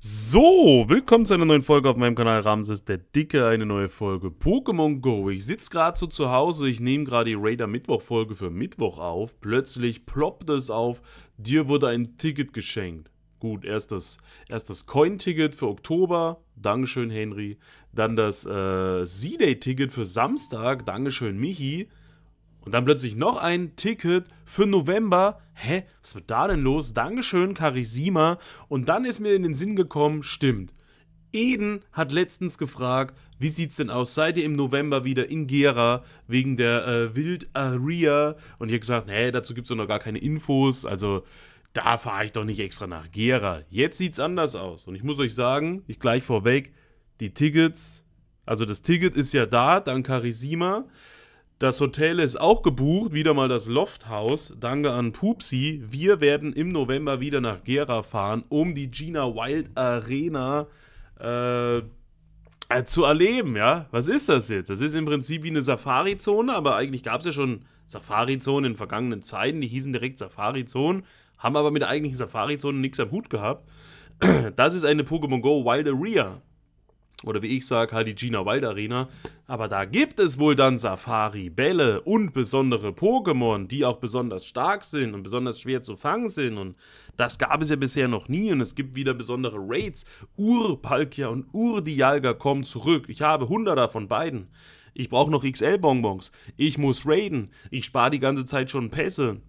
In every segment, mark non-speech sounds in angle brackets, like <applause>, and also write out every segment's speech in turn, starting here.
So, willkommen zu einer neuen Folge auf meinem Kanal Ramses der Dicke, eine neue Folge Pokémon Go. Ich sitze gerade so zu Hause, ich nehme gerade die Raider Mittwoch Folge für Mittwoch auf. Plötzlich ploppt es auf, dir wurde ein Ticket geschenkt. Gut, erst das, erst das Coin-Ticket für Oktober, Dankeschön Henry. Dann das äh, Z-Day-Ticket für Samstag, Dankeschön Michi. Und dann plötzlich noch ein Ticket für November. Hä, was wird da denn los? Dankeschön, Karisima. Und dann ist mir in den Sinn gekommen, stimmt. Eden hat letztens gefragt, wie sieht's denn aus? Seid ihr im November wieder in Gera wegen der äh, Wild area Und ich habe gesagt, hä, dazu gibt's doch noch gar keine Infos. Also da fahre ich doch nicht extra nach Gera. Jetzt sieht's anders aus. Und ich muss euch sagen, ich gleich vorweg, die Tickets, also das Ticket ist ja da, dank Karisima. Das Hotel ist auch gebucht, wieder mal das Lofthaus. Danke an Pupsi. Wir werden im November wieder nach Gera fahren, um die Gina Wild Arena äh, äh zu erleben, ja. Was ist das jetzt? Das ist im Prinzip wie eine Safari-Zone, aber eigentlich gab es ja schon Safari-Zonen in vergangenen Zeiten, die hießen direkt Safari-Zonen, haben aber mit der eigentlichen Safari-Zone nichts am Hut gehabt. Das ist eine Pokémon Go Wild Arena oder wie ich sage, halt die Gina Wild Arena. Aber da gibt es wohl dann Safari, Bälle und besondere Pokémon, die auch besonders stark sind und besonders schwer zu fangen sind. Und das gab es ja bisher noch nie. Und es gibt wieder besondere Raids. Ur-Palkia und Ur-Dialga kommen zurück. Ich habe Hunderter von beiden. Ich brauche noch XL-Bonbons. Ich muss raiden. Ich spare die ganze Zeit schon Pässe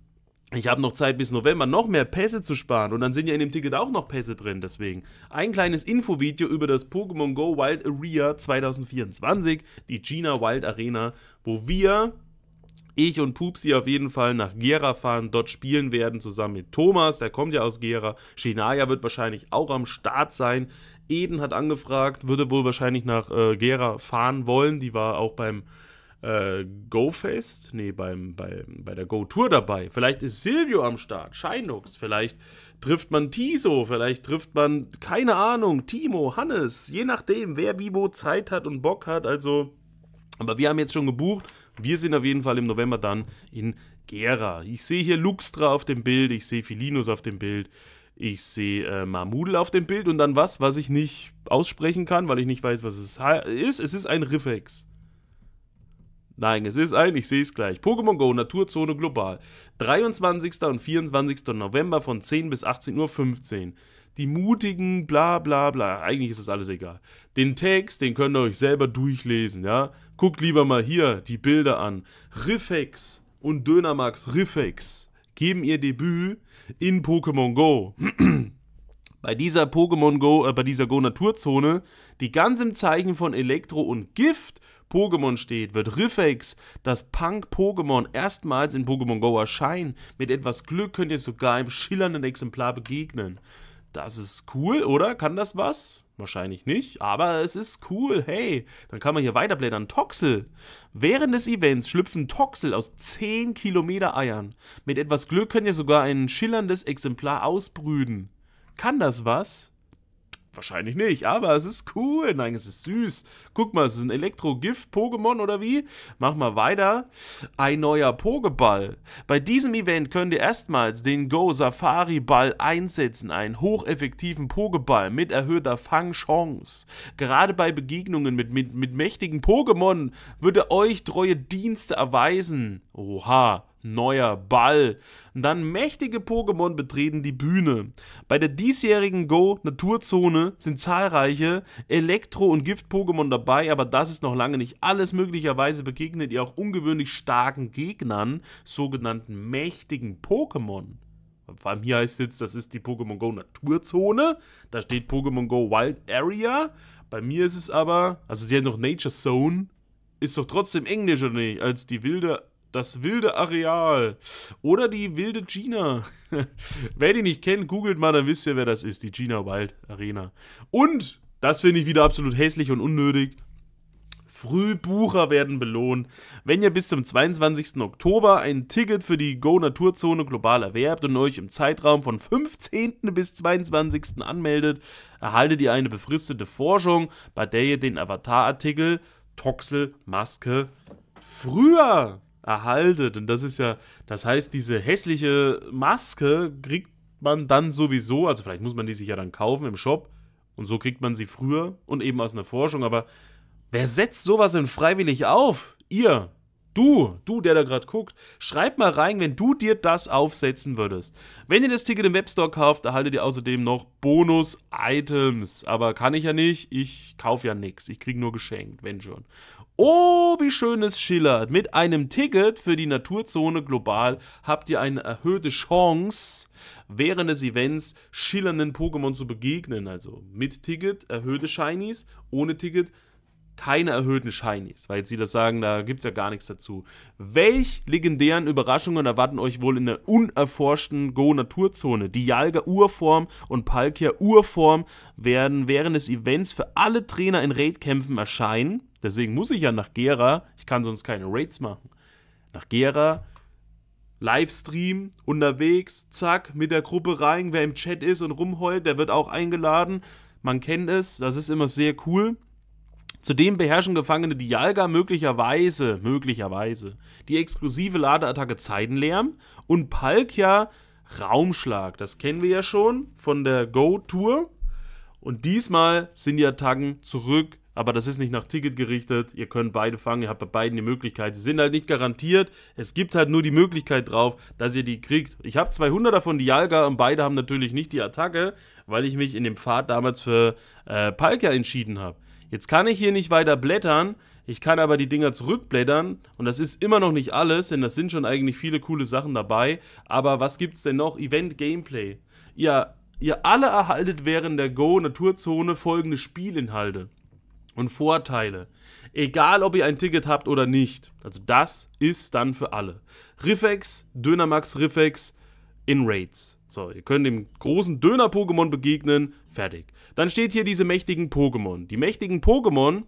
ich habe noch Zeit bis November, noch mehr Pässe zu sparen. Und dann sind ja in dem Ticket auch noch Pässe drin. Deswegen ein kleines Infovideo über das Pokémon Go Wild Area 2024, die Gina Wild Arena, wo wir, ich und Pupsi auf jeden Fall nach Gera fahren, dort spielen werden, zusammen mit Thomas, der kommt ja aus Gera. Shinaya wird wahrscheinlich auch am Start sein. Eden hat angefragt, würde wohl wahrscheinlich nach äh, Gera fahren wollen. Die war auch beim äh, GoFest, nee, beim, bei, bei der Go-Tour dabei. Vielleicht ist Silvio am Start, Scheinux, vielleicht trifft man Tiso, vielleicht trifft man, keine Ahnung, Timo, Hannes, je nachdem, wer wie wo Zeit hat und Bock hat. Also, aber wir haben jetzt schon gebucht. Wir sind auf jeden Fall im November dann in Gera. Ich sehe hier Luxtra auf dem Bild, ich sehe Filinus auf dem Bild, ich sehe äh, Marmudel auf dem Bild und dann was, was ich nicht aussprechen kann, weil ich nicht weiß, was es ist. Es ist ein Riffex. Nein, es ist ein, ich sehe es gleich. Pokémon Go Naturzone Global. 23. und 24. November von 10 bis 18.15 Uhr. Die mutigen, bla bla bla. Eigentlich ist das alles egal. Den Text, den könnt ihr euch selber durchlesen, ja? Guckt lieber mal hier die Bilder an. Riffex und Dönermax Riffex geben ihr Debüt in Pokémon Go. <clears throat> bei dieser Pokémon Go, äh, bei dieser Go Naturzone, die ganz im Zeichen von Elektro und Gift Pokémon steht, wird Riffex, das Punk-Pokémon, erstmals in Pokémon Go erscheinen. Mit etwas Glück könnt ihr sogar einem schillernden Exemplar begegnen. Das ist cool, oder? Kann das was? Wahrscheinlich nicht, aber es ist cool. Hey, dann kann man hier weiterblättern. Toxel. Während des Events schlüpfen Toxel aus 10 Kilometer Eiern. Mit etwas Glück könnt ihr sogar ein schillerndes Exemplar ausbrüden. Kann das was? Wahrscheinlich nicht, aber es ist cool. Nein, es ist süß. Guck mal, es ist ein Elektro-Gift-Pokémon oder wie? Mach mal weiter. Ein neuer Pokéball. Bei diesem Event könnt ihr erstmals den Go Safari Ball einsetzen, einen hocheffektiven Pokéball mit erhöhter Fangchance. Gerade bei Begegnungen mit, mit, mit mächtigen Pokémon würde euch treue Dienste erweisen. Oha neuer Ball. Und dann mächtige Pokémon betreten die Bühne. Bei der diesjährigen Go Naturzone sind zahlreiche Elektro- und Gift-Pokémon dabei, aber das ist noch lange nicht alles. Möglicherweise begegnet ihr auch ungewöhnlich starken Gegnern, sogenannten mächtigen Pokémon. Vor allem hier heißt es jetzt, das ist die Pokémon Go Naturzone. Da steht Pokémon Go Wild Area. Bei mir ist es aber, also sie hat noch Nature Zone. Ist doch trotzdem Englisch, oder nicht? Als die wilde das wilde Areal oder die wilde Gina. <laughs> wer die nicht kennt, googelt mal, dann wisst ihr, wer das ist. Die Gina Wild Arena. Und, das finde ich wieder absolut hässlich und unnötig, Frühbucher werden belohnt. Wenn ihr bis zum 22. Oktober ein Ticket für die Go Naturzone global erwerbt und euch im Zeitraum von 15. bis 22. anmeldet, erhaltet ihr eine befristete Forschung, bei der ihr den Avatar-Artikel Toxel Maske früher erhaltet. Und das ist ja, das heißt, diese hässliche Maske kriegt man dann sowieso, also vielleicht muss man die sich ja dann kaufen im Shop und so kriegt man sie früher und eben aus einer Forschung, aber wer setzt sowas denn freiwillig auf? Ihr, Du, du, der da gerade guckt, schreib mal rein, wenn du dir das aufsetzen würdest. Wenn ihr das Ticket im Webstore kauft, erhaltet ihr außerdem noch Bonus-Items. Aber kann ich ja nicht, ich kaufe ja nichts. Ich kriege nur geschenkt, wenn schon. Oh, wie schön es schillert. Mit einem Ticket für die Naturzone global habt ihr eine erhöhte Chance, während des Events schillernden Pokémon zu begegnen. Also mit Ticket erhöhte Shinies, ohne Ticket erhöhte keine erhöhten Shinies, weil jetzt wieder sagen, da gibt es ja gar nichts dazu. Welch legendären Überraschungen erwarten euch wohl in der unerforschten Go-Naturzone? Die Jalga Urform und Palkia Urform werden während des Events für alle Trainer in Raidkämpfen erscheinen. Deswegen muss ich ja nach Gera, ich kann sonst keine Raids machen. Nach Gera, Livestream, unterwegs, zack, mit der Gruppe rein. Wer im Chat ist und rumheult, der wird auch eingeladen. Man kennt es, das ist immer sehr cool. Zudem beherrschen Gefangene die Jalga möglicherweise, möglicherweise, die exklusive Ladeattacke Zeitenlärm und Palkia Raumschlag. Das kennen wir ja schon von der Go-Tour. Und diesmal sind die Attacken zurück, aber das ist nicht nach Ticket gerichtet. Ihr könnt beide fangen, ihr habt bei beiden die Möglichkeit. Sie sind halt nicht garantiert. Es gibt halt nur die Möglichkeit drauf, dass ihr die kriegt. Ich habe 200 davon, die Jalga, und beide haben natürlich nicht die Attacke, weil ich mich in dem Pfad damals für äh, Palkia entschieden habe. Jetzt kann ich hier nicht weiter blättern, ich kann aber die Dinger zurückblättern und das ist immer noch nicht alles, denn das sind schon eigentlich viele coole Sachen dabei. Aber was gibt es denn noch? Event Gameplay. Ihr, ihr alle erhaltet während der Go-Naturzone folgende Spielinhalte und Vorteile. Egal, ob ihr ein Ticket habt oder nicht. Also das ist dann für alle. Riffex, Dynamax Riffex in Raids. So, ihr könnt dem großen Döner-Pokémon begegnen. Fertig. Dann steht hier diese mächtigen Pokémon. Die mächtigen Pokémon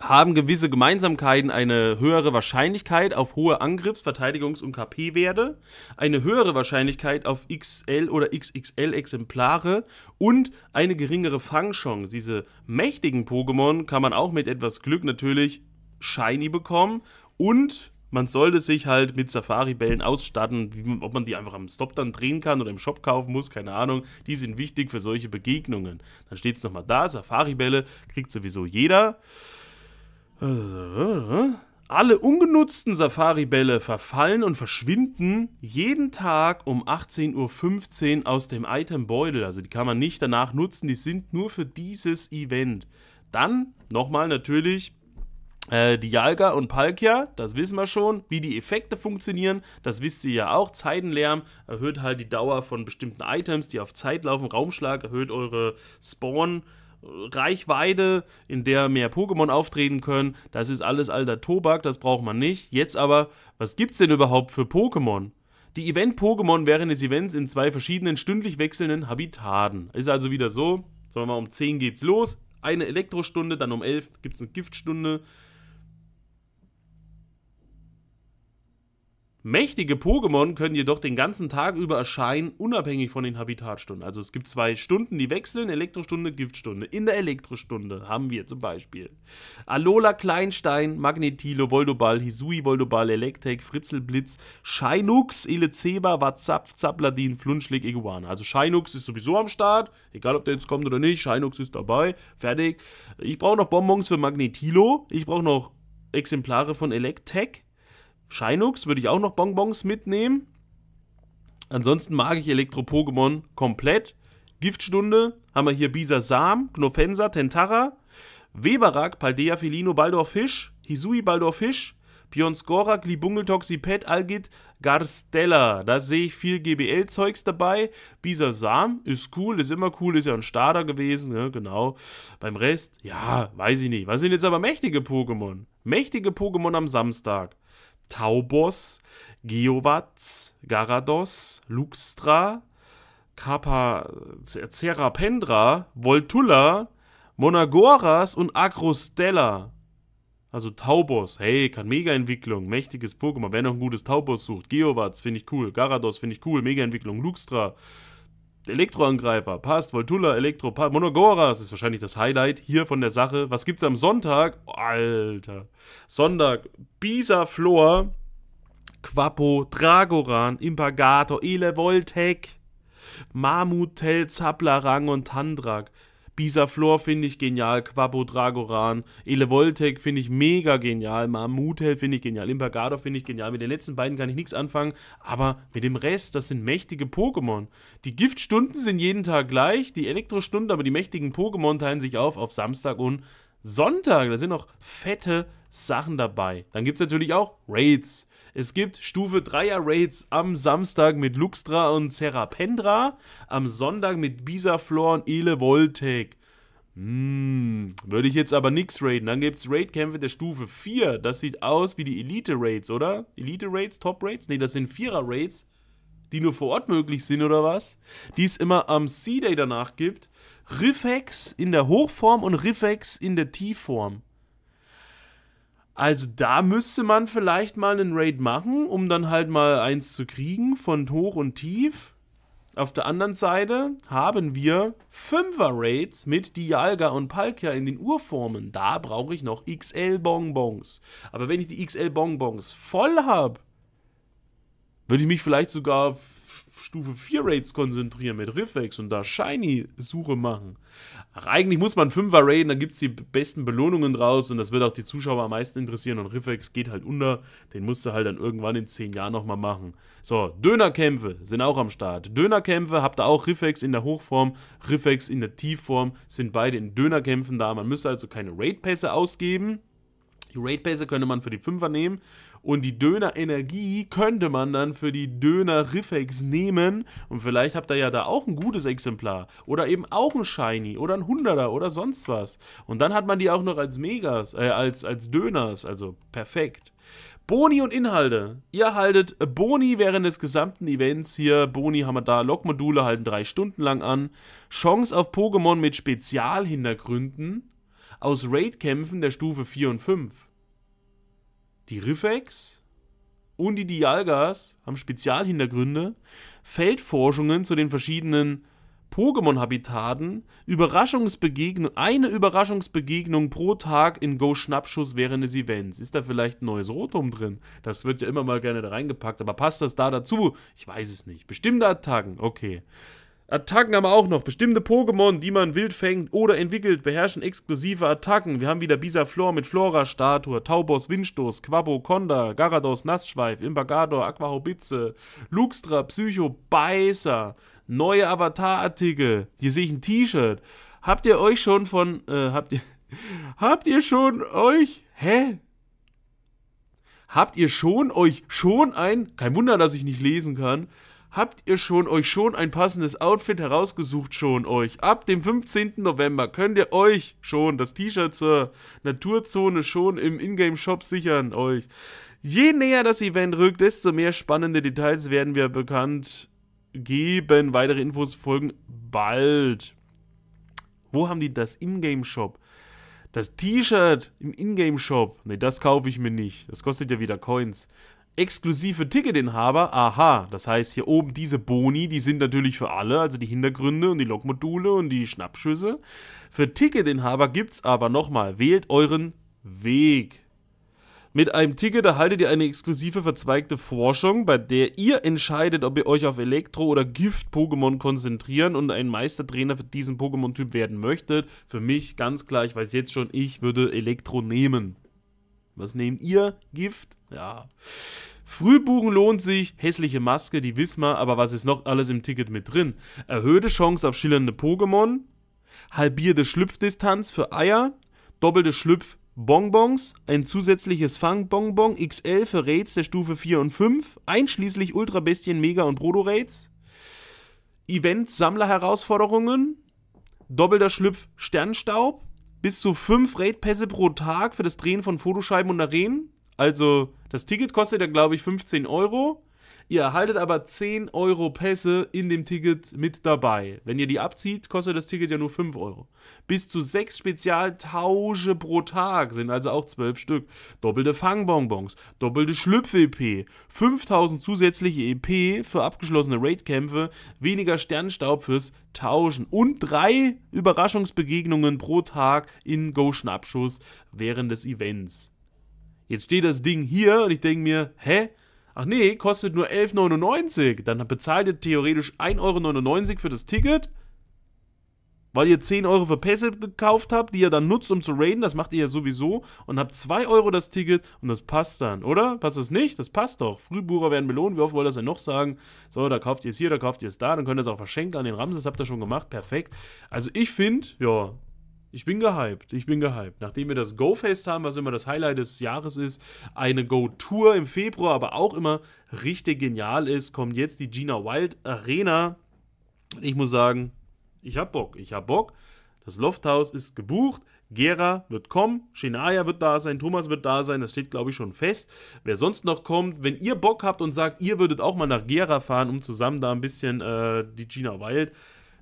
haben gewisse Gemeinsamkeiten, eine höhere Wahrscheinlichkeit auf hohe Angriffs-, Verteidigungs- und KP-Werte, eine höhere Wahrscheinlichkeit auf XL- oder XXL-Exemplare und eine geringere Fangchance. Diese mächtigen Pokémon kann man auch mit etwas Glück natürlich shiny bekommen und man sollte sich halt mit Safari-Bällen ausstatten, wie, ob man die einfach am Stop dann drehen kann oder im Shop kaufen muss, keine Ahnung. Die sind wichtig für solche Begegnungen. Dann steht es nochmal da, Safari-Bälle kriegt sowieso jeder. Alle ungenutzten Safari-Bälle verfallen und verschwinden jeden Tag um 18.15 Uhr aus dem Item-Beutel. Also die kann man nicht danach nutzen, die sind nur für dieses Event. Dann nochmal natürlich äh, die Jalga und Palkia, das wissen wir schon. Wie die Effekte funktionieren, das wisst ihr ja auch. Zeitenlärm erhöht halt die Dauer von bestimmten Items, die auf Zeit laufen. Raumschlag erhöht eure Spawn. Reichweite, in der mehr Pokémon auftreten können. Das ist alles alter Tobak, das braucht man nicht. Jetzt aber, was gibt's denn überhaupt für Pokémon? Die Event-Pokémon während des Events in zwei verschiedenen stündlich wechselnden Habitaten. Ist also wieder so, sagen wir mal, um 10 geht's los, eine Elektrostunde, dann um 11 gibt's eine Giftstunde, Mächtige Pokémon können jedoch den ganzen Tag über erscheinen, unabhängig von den Habitatstunden. Also es gibt zwei Stunden, die wechseln, Elektrostunde, Giftstunde. In der Elektrostunde haben wir zum Beispiel Alola Kleinstein, Magnetilo, Voldoball, Hisui, Voldoball, Electek, Fritzelblitz, Scheinux, Elezeba, Watzapf, Zapladin, Flunschlig, Iguana. Also Scheinux ist sowieso am Start, egal ob der jetzt kommt oder nicht, Scheinux ist dabei, fertig. Ich brauche noch Bonbons für Magnetilo, ich brauche noch Exemplare von Electek Shinux würde ich auch noch Bonbons mitnehmen. Ansonsten mag ich Elektro-Pokémon komplett. Giftstunde haben wir hier Bisasam, Knofensa, Tentara, Weberak, Paldea, Felino, Baldor Fisch, Hisui, Baldor Fisch, Pionscora, Glibungel, Toxipet, Algit, Garstella. Da sehe ich viel GBL-Zeugs dabei. Bisasam ist cool, ist immer cool, ist ja ein Starter gewesen, ne? genau. Beim Rest, ja, weiß ich nicht. Was sind jetzt aber mächtige Pokémon? Mächtige Pokémon am Samstag. Taubos, Geowatz, Garados, Luxtra, Kapa, Cerapendra, Voltulla, Monagoras und Agrostella. Also Taubos, hey, kann Mega-Entwicklung, mächtiges Pokémon. Wer noch ein gutes Taubos sucht, Geowatz finde ich cool, Garados finde ich cool, Mega-Entwicklung, Luxtra, Elektroangreifer, passt, Voltula, Elektro, passt, Monogoras ist wahrscheinlich das Highlight hier von der Sache. Was gibt's am Sonntag? Alter. Sonntag, Bisa Flor, Quapo, Dragoran, Impagator, Elevoltec, Mamutel, Zaplarang und Tandrak. Bisaflor finde ich genial, Quabo Dragoran, Ele Voltec finde ich mega genial, Mamutel finde ich genial, Impergador finde ich genial. Mit den letzten beiden kann ich nichts anfangen, aber mit dem Rest, das sind mächtige Pokémon. Die Giftstunden sind jeden Tag gleich, die Elektrostunden, aber die mächtigen Pokémon teilen sich auf auf Samstag und Sonntag. Da sind noch fette Sachen dabei. Dann gibt es natürlich auch Raids. Es gibt Stufe 3er Raids am Samstag mit Luxtra und Serapendra, am Sonntag mit Bisaflor und Ele Voltec. Hm, würde ich jetzt aber nichts raiden. Dann gibt es Raidkämpfe der Stufe 4. Das sieht aus wie die Elite-Raids, oder? Elite-Raids, Top-Raids? Ne, das sind 4er raids die nur vor Ort möglich sind, oder was? Die es immer am Sea day danach gibt. Riffex in der Hochform und Riffex in der Tiefform. Also da müsste man vielleicht mal einen Raid machen, um dann halt mal eins zu kriegen von hoch und tief. Auf der anderen Seite haben wir Fünfer-Raids mit Dialga und Palkia in den Urformen. Da brauche ich noch XL-Bonbons. Aber wenn ich die XL-Bonbons voll habe, würde ich mich vielleicht sogar Stufe 4 Raids konzentrieren mit Riffex und da Shiny-Suche machen. Ach, eigentlich muss man 5er raiden, da gibt es die besten Belohnungen draus und das wird auch die Zuschauer am meisten interessieren und Riffex geht halt unter. Den musst du halt dann irgendwann in 10 Jahren nochmal machen. So, Dönerkämpfe sind auch am Start. Dönerkämpfe habt ihr auch Riffex in der Hochform, Riffex in der Tiefform, sind beide in Dönerkämpfen da. Man müsste also keine Raid-Pässe ausgeben. Die Raid-Pässe könnte man für die 5er nehmen und die Döner-Energie könnte man dann für die Döner-Riffex nehmen. Und vielleicht habt ihr ja da auch ein gutes Exemplar. Oder eben auch ein Shiny oder ein Hunderter oder sonst was. Und dann hat man die auch noch als Megas, äh, als, als Döners. Also perfekt. Boni und Inhalte. Ihr haltet Boni während des gesamten Events hier. Boni haben wir da. Logmodule halten drei Stunden lang an. Chance auf Pokémon mit Spezialhintergründen aus Raid-Kämpfen der Stufe 4 und 5. Die Riffex und die Dialgas haben Spezialhintergründe, Feldforschungen zu den verschiedenen Pokémon-Habitaten, Überraschungsbegegnung, eine Überraschungsbegegnung pro Tag in Go-Schnappschuss während des Events. Ist da vielleicht ein neues Rotum drin? Das wird ja immer mal gerne da reingepackt, aber passt das da dazu? Ich weiß es nicht. Bestimmte Attacken, okay. Attacken haben wir auch noch. Bestimmte Pokémon, die man wild fängt oder entwickelt, beherrschen exklusive Attacken. Wir haben wieder Bisaflor mit Flora-Statue, Taubos Windstoß, Quabo Konda, Garados Nassschweif, Imbagador, Aquahobitze, Luxtra, Psycho, Beißer, neue Avatar-Artikel. Hier sehe ich ein T-Shirt. Habt ihr euch schon von, äh, habt ihr, <laughs> habt ihr schon euch, hä? Habt ihr schon euch schon ein, kein Wunder, dass ich nicht lesen kann, Habt ihr schon euch schon ein passendes Outfit herausgesucht schon euch? Ab dem 15. November könnt ihr euch schon das T-Shirt zur Naturzone schon im Ingame Shop sichern euch. Je näher das Event rückt, desto mehr spannende Details werden wir bekannt geben. Weitere Infos folgen bald. Wo haben die das Ingame Shop? Das T-Shirt im Ingame Shop. Ne, das kaufe ich mir nicht. Das kostet ja wieder Coins exklusive Ticketinhaber, aha, das heißt hier oben diese Boni, die sind natürlich für alle, also die Hintergründe und die Lokmodule und die Schnappschüsse. Für Ticketinhaber gibt es aber nochmal, wählt euren Weg. Mit einem Ticket erhaltet ihr eine exklusive verzweigte Forschung, bei der ihr entscheidet, ob ihr euch auf Elektro- oder Gift-Pokémon konzentrieren und ein Meistertrainer für diesen Pokémon-Typ werden möchtet. Für mich ganz klar, ich weiß jetzt schon, ich würde Elektro nehmen. Was nehmt ihr? Gift? Ja. Frühbuchen lohnt sich, hässliche Maske, die Wismar, aber was ist noch alles im Ticket mit drin? Erhöhte Chance auf schillernde Pokémon, halbierte Schlüpfdistanz für Eier, doppelte Schlüpfbonbons, ein zusätzliches Fangbonbon XL für Raids der Stufe 4 und 5, einschließlich Ultrabestien, Mega und Proto-Raids, Event-Sammler-Herausforderungen, doppelter Schlüpf Sternstaub, bis zu fünf Raid-Pässe pro Tag für das Drehen von Fotoscheiben und Arenen. Also das Ticket kostet ja, glaube ich, 15 Euro. Ihr erhaltet aber 10 Euro Pässe in dem Ticket mit dabei. Wenn ihr die abzieht, kostet das Ticket ja nur 5 Euro. Bis zu 6 Spezialtausche pro Tag sind also auch 12 Stück. Doppelte Fangbonbons, doppelte schlüpfe ep 5000 zusätzliche EP für abgeschlossene Raidkämpfe, weniger Sternstaub fürs Tauschen und 3 Überraschungsbegegnungen pro Tag in go abschuss während des Events. Jetzt steht das Ding hier und ich denke mir, hä? Ach nee, kostet nur 11,99. Dann bezahlt ihr theoretisch 1,99 Euro für das Ticket, weil ihr 10 Euro für Pässe gekauft habt, die ihr dann nutzt, um zu raiden. Das macht ihr ja sowieso. Und habt 2 Euro das Ticket und das passt dann, oder? Passt das nicht? Das passt doch. Frühbucher werden belohnt. Wie oft wollt ihr das denn noch sagen? So, da kauft ihr es hier, da kauft ihr es da. Dann könnt ihr es auch verschenken an den Ramses. Habt ihr schon gemacht. Perfekt. Also ich finde, ja, ich bin gehypt, ich bin gehypt. Nachdem wir das Go-Fest haben, was immer das Highlight des Jahres ist, eine Go-Tour im Februar, aber auch immer richtig genial ist, kommt jetzt die Gina Wild Arena. Ich muss sagen, ich hab Bock, ich hab Bock. Das Lofthaus ist gebucht. Gera wird kommen, Shinaya wird da sein, Thomas wird da sein, das steht glaube ich schon fest. Wer sonst noch kommt, wenn ihr Bock habt und sagt, ihr würdet auch mal nach Gera fahren, um zusammen da ein bisschen äh, die Gina Wild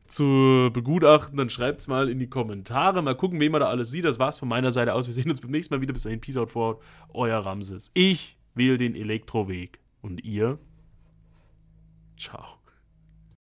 zu begutachten, dann schreibt es mal in die Kommentare. Mal gucken, wen man da alles sieht. Das war's von meiner Seite aus. Wir sehen uns beim nächsten Mal wieder. Bis dahin, Peace out for euer Ramses. Ich wähle den Elektroweg. Und ihr? Ciao.